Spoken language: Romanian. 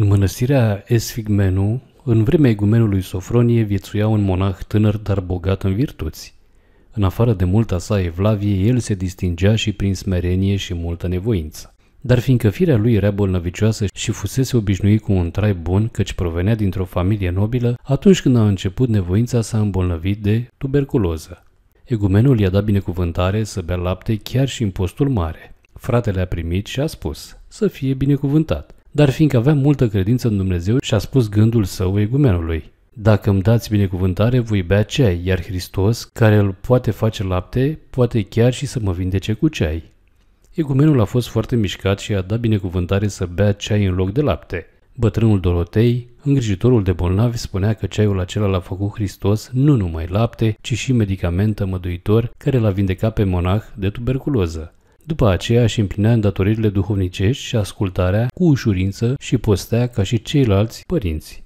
În mănăstirea Esfigmenu, în vremea egumenului Sofronie viețuia un monah tânăr, dar bogat în virtuți. În afară de multa sa evlavie, el se distingea și prin smerenie și multă nevoință. Dar fiindcă firea lui era bolnăvicioasă și fusese obișnuit cu un trai bun, căci provenea dintr-o familie nobilă, atunci când a început nevoința s-a îmbolnăvit de tuberculoză. Egumenul i-a dat binecuvântare să bea lapte chiar și în postul mare. Fratele a primit și a spus să fie binecuvântat dar fiindcă avea multă credință în Dumnezeu și-a spus gândul său egumenului. Dacă îmi dați binecuvântare, voi bea ceai, iar Hristos, care îl poate face lapte, poate chiar și să mă vindece cu ceai. Egumenul a fost foarte mișcat și a dat binecuvântare să bea ceai în loc de lapte. Bătrânul Dorotei, îngrijitorul de bolnavi, spunea că ceaiul acela l-a făcut Hristos nu numai lapte, ci și medicament măduitor care l-a vindecat pe monah de tuberculoză. După aceea își împlinea îndatoririle duhovnicești și ascultarea cu ușurință și postea ca și ceilalți părinți.